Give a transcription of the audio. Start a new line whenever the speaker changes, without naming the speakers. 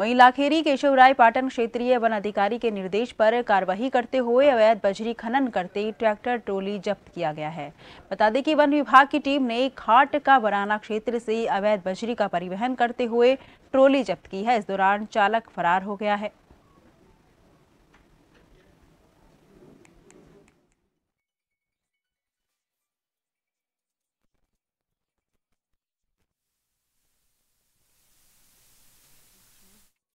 वहीं लाखेरी केशवराय पाटन क्षेत्रीय वन अधिकारी के निर्देश पर कार्रवाई करते हुए अवैध बजरी खनन करते ट्रैक्टर ट्रोली जब्त किया गया है बता दें कि वन विभाग की टीम ने खाट का वराना क्षेत्र से अवैध बजरी का परिवहन करते हुए ट्रोली जब्त की है इस दौरान चालक फरार हो गया है